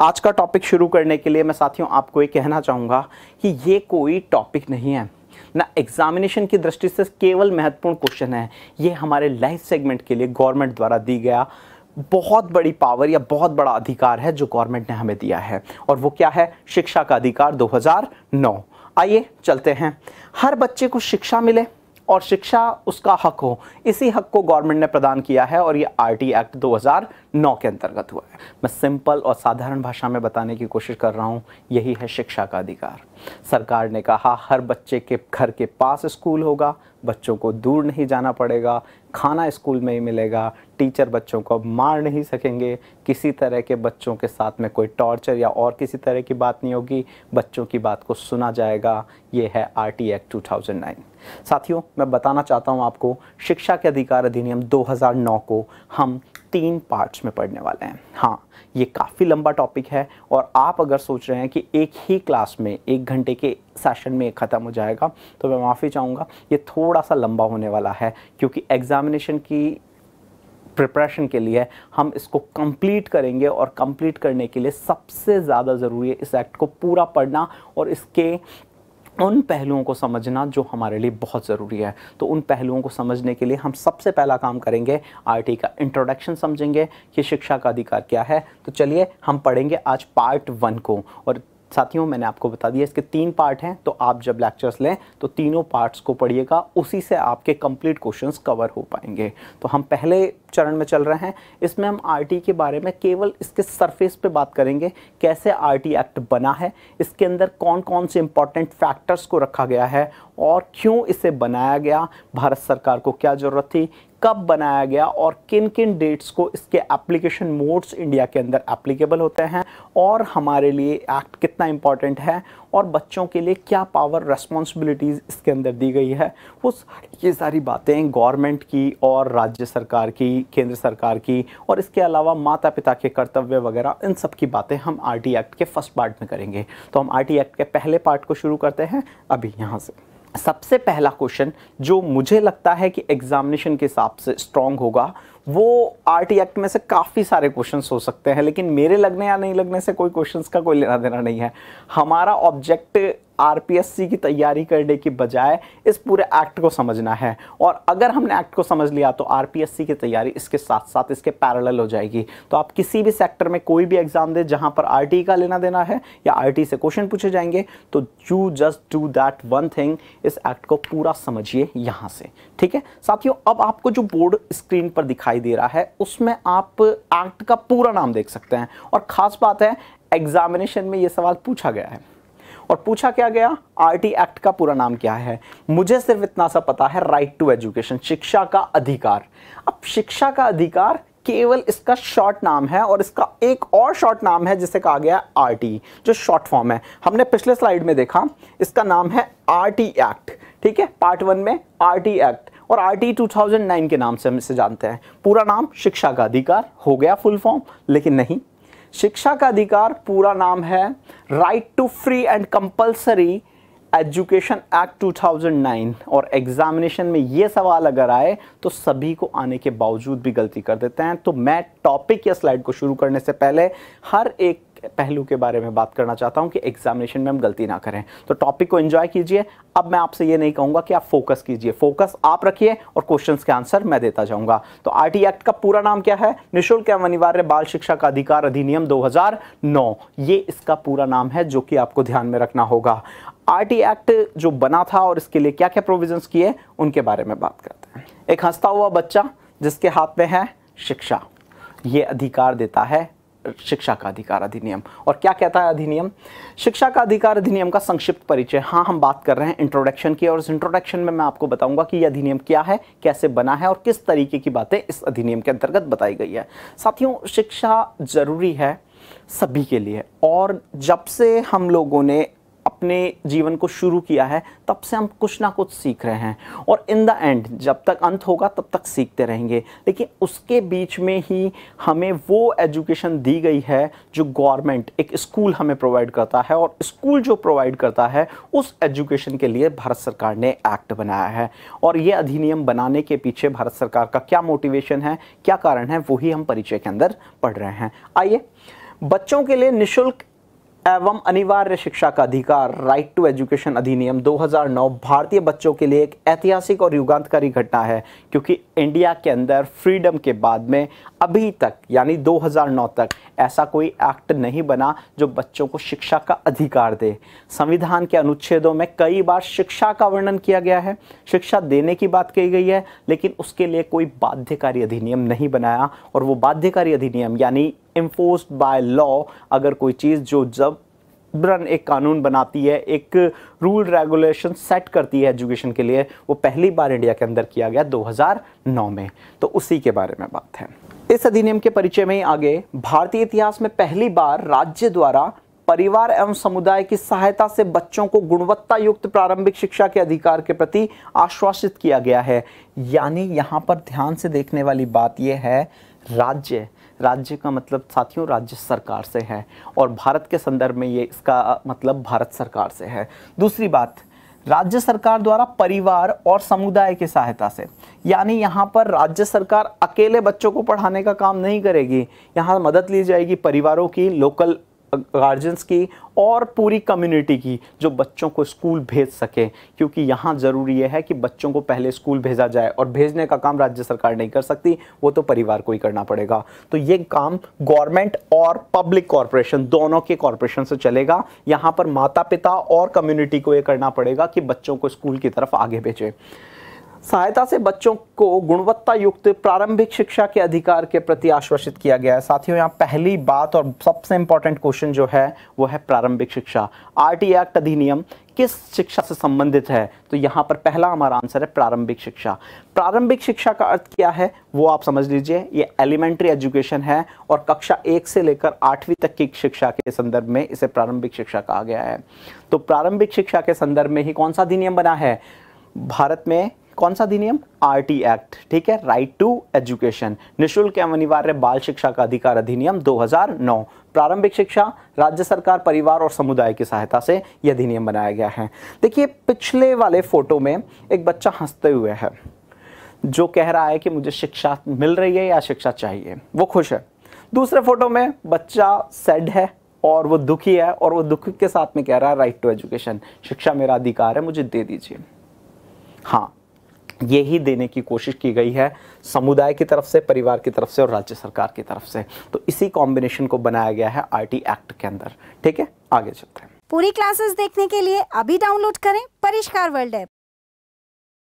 आज का टॉपिक शुरू करने के लिए मैं साथियों आपको ये कहना चाहूँगा कि ये कोई टॉपिक नहीं है ना एग्जामिनेशन की दृष्टि से केवल महत्वपूर्ण क्वेश्चन है ये हमारे लाइफ सेगमेंट के लिए गवर्नमेंट द्वारा दी गया बहुत बड़ी पावर या बहुत बड़ा अधिकार है जो गवर्नमेंट ने हमें दिया है और वो क्या है शिक्षा का अधिकार 2009 आइए चलते हैं हर बच्चे को शिक्षा मिले और शिक्षा उसका हक हो इसी हक को गवर्नमेंट ने प्रदान किया है और ये आर एक्ट 2009 के अंतर्गत हुआ है मैं सिंपल और साधारण भाषा में बताने की कोशिश कर रहा हूँ यही है शिक्षा का अधिकार सरकार ने कहा हर बच्चे के घर के पास स्कूल होगा बच्चों को दूर नहीं जाना पड़ेगा खाना स्कूल में ही मिलेगा टीचर बच्चों को मार नहीं सकेंगे किसी तरह के बच्चों के साथ में कोई टॉर्चर या और किसी तरह की बात नहीं होगी बच्चों की बात को सुना जाएगा ये है आर टी एक्ट टू साथियों मैं बताना चाहता हूँ आपको शिक्षा के अधिकार अधिनियम 2009 को हम तीन पार्ट्स में पढ़ने वाले हैं हाँ ये काफ़ी लंबा टॉपिक है और आप अगर सोच रहे हैं कि एक ही क्लास में एक घंटे के सेशन में ख़त्म हो जाएगा तो मैं माफ़ी चाहूँगा ये थोड़ा सा लंबा होने वाला है क्योंकि एग्ज़ामिनेशन की प्रिपरेशन के लिए हम इसको कंप्लीट करेंगे और कंप्लीट करने के लिए सबसे ज़्यादा ज़रूरी है इस एक्ट को पूरा पढ़ना और इसके उन पहलुओं को समझना जो हमारे लिए बहुत ज़रूरी है तो उन पहलुओं को समझने के लिए हम सबसे पहला काम करेंगे आरटी का इंट्रोडक्शन समझेंगे कि शिक्षा का अधिकार क्या है तो चलिए हम पढ़ेंगे आज पार्ट वन को और साथियों मैंने आपको बता दिया इसके तीन पार्ट हैं तो आप जब लेक्चर्स लें तो तीनों पार्ट्स को पढ़िएगा उसी से आपके कंप्लीट क्वेश्चंस कवर हो पाएंगे तो हम पहले चरण में चल रहे हैं इसमें हम आरटी के बारे में केवल इसके सरफेस पे बात करेंगे कैसे आरटी एक्ट बना है इसके अंदर कौन कौन से इंपॉर्टेंट फैक्टर्स को रखा गया है और क्यों इसे बनाया गया भारत सरकार को क्या ज़रूरत थी कब बनाया गया और किन किन डेट्स को इसके एप्लीकेशन मोड्स इंडिया के अंदर एप्लीकेबल होते हैं और हमारे लिए एक्ट कितना इम्पॉर्टेंट है और बच्चों के लिए क्या पावर रेस्पॉन्सिबिलिटीज़ इसके अंदर दी गई है वो ये सारी बातें गवर्नमेंट की और राज्य सरकार की केंद्र सरकार की और इसके अलावा माता पिता के कर्तव्य वगैरह इन सब की बातें हम आर एक्ट के फर्स्ट पार्ट में करेंगे तो हम आर एक्ट के पहले पार्ट को शुरू करते हैं अभी यहाँ से सबसे पहला क्वेश्चन जो मुझे लगता है कि एग्जामिनेशन के हिसाब से स्ट्रॉन्ग होगा वो टी एक्ट में से काफ़ी सारे क्वेश्चंस हो सकते हैं लेकिन मेरे लगने या नहीं लगने से कोई क्वेश्चंस का कोई लेना देना नहीं है हमारा ऑब्जेक्ट आरपीएससी की तैयारी करने की बजाय इस पूरे एक्ट को समझना है और अगर हमने एक्ट को समझ लिया तो आरपीएससी की तैयारी इसके साथ साथ इसके पैरेलल हो जाएगी तो आप किसी भी सेक्टर में कोई भी एग्ज़ाम दे जहां पर आर का लेना देना है या आर से क्वेश्चन पूछे जाएंगे तो you just do that one thing इस एक्ट को पूरा समझिए यहाँ से ठीक है साथियों अब आपको जो बोर्ड स्क्रीन पर दिखाई दे रहा है उसमें आप एक्ट का पूरा नाम देख सकते हैं और ख़ास बात है एग्जामिनेशन में यह सवाल पूछा गया है और पूछा क्या गया आरटी एक्ट का पूरा नाम क्या है मुझे सिर्फ इतना सा पता है राइट टू एजुकेशन शिक्षा का अधिकार अब शिक्षा का अधिकार केवल इसका शॉर्ट नाम है और इसका एक और शॉर्ट नाम है जिसे कहा गया आर जो शॉर्ट फॉर्म है हमने पिछले स्लाइड में देखा इसका नाम है आर एक्ट ठीक है पार्ट वन में आर एक्ट और आर टी 2009 के नाम से हम इसे जानते हैं पूरा नाम शिक्षा का अधिकार हो गया फुल फॉर्म लेकिन नहीं शिक्षा का अधिकार पूरा नाम है right to free and compulsory education act 2009 और एग्जामिनेशन में ये सवाल अगर आए तो सभी को आने के बावजूद भी गलती कर देते हैं तो मैं टॉपिक या स्लाइड को शुरू करने से पहले हर एक पहलू के बारे में बात करना चाहता हूँ कि एग्जामिनेशन में हम गलती ना करें तो टॉपिक को एंजॉय कीजिए अब मैं आपसे ये नहीं कहूँगा कि आप फोकस कीजिए फोकस आप रखिए और क्वेश्चन के आंसर मैं देता जाऊँगा तो आर एक्ट का पूरा नाम क्या है निःशुल्क एवं अनिवार्य बाल शिक्षा का अधिकार अधिनियम दो ये इसका पूरा नाम है जो कि आपको ध्यान में रखना होगा आर एक्ट जो बना था और इसके लिए क्या क्या प्रोविजन किए उनके बारे में बात करते हैं एक हंसता हुआ बच्चा जिसके हाथ में है शिक्षा ये अधिकार देता है शिक्षा का अधिकार अधिनियम और क्या कहता है अधिनियम शिक्षा का अधिकार अधिनियम का संक्षिप्त परिचय हाँ हम बात कर रहे हैं इंट्रोडक्शन की और इस इंट्रोडक्शन में मैं आपको बताऊंगा कि यह अधिनियम क्या है कैसे बना है और किस तरीके की बातें इस अधिनियम के अंतर्गत बताई गई है साथियों शिक्षा जरूरी है सभी के लिए और जब से हम लोगों ने अपने जीवन को शुरू किया है तब से हम कुछ ना कुछ सीख रहे हैं और इन द एंड जब तक अंत होगा तब तक सीखते रहेंगे लेकिन उसके बीच में ही हमें वो एजुकेशन दी गई है जो गवर्नमेंट एक स्कूल हमें प्रोवाइड करता है और स्कूल जो प्रोवाइड करता है उस एजुकेशन के लिए भारत सरकार ने एक्ट बनाया है और ये अधिनियम बनाने के पीछे भारत सरकार का क्या मोटिवेशन है क्या कारण है वही हम परिचय के अंदर पढ़ रहे हैं आइए बच्चों के लिए निशुल्क एवं अनिवार्य शिक्षा का अधिकार राइट टू एजुकेशन अधिनियम 2009 भारतीय बच्चों के लिए एक ऐतिहासिक और युगांतकारी घटना है क्योंकि इंडिया के अंदर फ्रीडम के बाद में अभी तक यानी 2009 तक ऐसा कोई एक्ट नहीं बना जो बच्चों को शिक्षा का अधिकार दे संविधान के अनुच्छेदों में कई बार शिक्षा का वर्णन किया गया है शिक्षा देने की बात कही गई है लेकिन उसके लिए कोई बाध्यकारी अधिनियम नहीं बनाया और वो बाध्यकारी अधिनियम यानी इम्फोर्स बाय लॉ अगर कोई चीज़ जो जब ब्रन एक कानून बनाती है एक रूल रेगुलेशन सेट करती है एजुकेशन के लिए वो पहली बार इंडिया के अंदर किया गया 2009 में तो उसी के बारे में बात है इस अधिनियम के परिचय में ही आगे भारतीय इतिहास में पहली बार राज्य द्वारा परिवार एवं समुदाय की सहायता से बच्चों को गुणवत्ता युक्त प्रारंभिक शिक्षा के अधिकार के प्रति आश्वासित किया गया है यानी यहाँ पर ध्यान से देखने वाली बात यह है राज्य राज्य का मतलब साथियों राज्य सरकार से है और भारत के संदर्भ में ये इसका मतलब भारत सरकार से है दूसरी बात राज्य सरकार द्वारा परिवार और समुदाय की सहायता से यानी यहाँ पर राज्य सरकार अकेले बच्चों को पढ़ाने का काम नहीं करेगी यहाँ मदद ली जाएगी परिवारों की लोकल गार्जियंस की और पूरी कम्युनिटी की जो बच्चों को स्कूल भेज सके क्योंकि यहाँ ज़रूरी यह है कि बच्चों को पहले स्कूल भेजा जाए और भेजने का काम राज्य सरकार नहीं कर सकती वो तो परिवार को ही करना पड़ेगा तो ये काम गवर्नमेंट और पब्लिक कॉरपोरेशन दोनों के कॉरपोरेशन से चलेगा यहाँ पर माता पिता और कम्युनिटी को ये करना पड़ेगा कि बच्चों को स्कूल की तरफ आगे भेजें सहायता से बच्चों को गुणवत्ता युक्त प्रारंभिक शिक्षा के अधिकार के प्रति आश्वासित किया गया है साथियों यहाँ पहली बात और सबसे इंपॉर्टेंट क्वेश्चन जो है वो है प्रारंभिक शिक्षा आर एक्ट अधिनियम किस शिक्षा से संबंधित है तो यहाँ पर पहला हमारा आंसर है प्रारंभिक शिक्षा प्रारंभिक शिक्षा का अर्थ क्या है वो आप समझ लीजिए ये एलिमेंट्री एजुकेशन है और कक्षा एक से लेकर आठवीं तक की शिक्षा के संदर्भ में इसे प्रारंभिक शिक्षा कहा गया है तो प्रारंभिक शिक्षा के संदर्भ में ही कौन सा अधिनियम बना है भारत में कौन सा अधिनियम आर टी एक्ट ठीक है राइट टू एजुकेशन निःशुल्क एवं अनिवार्य बाल शिक्षा का अधिकार अधिनियम 2009 प्रारंभिक शिक्षा राज्य सरकार परिवार और समुदाय की सहायता से यह अधिनियम बनाया गया है देखिए पिछले वाले फोटो में एक बच्चा हंसते हुए है जो कह रहा है कि मुझे शिक्षा मिल रही है या शिक्षा चाहिए वो खुश है दूसरे फोटो में बच्चा सेड है और वो दुखी है और वो दुख के साथ में कह रहा है राइट टू एजुकेशन शिक्षा मेरा अधिकार है मुझे दे दीजिए हाँ यही देने की कोशिश की गई है समुदाय की तरफ से परिवार की तरफ से और राज्य सरकार की तरफ से तो इसी कॉम्बिनेशन को बनाया गया है आर एक्ट के अंदर ठीक है आगे चलते हैं पूरी क्लासेस देखने के लिए अभी डाउनलोड करें परिष्कार वर्ल्ड ऐप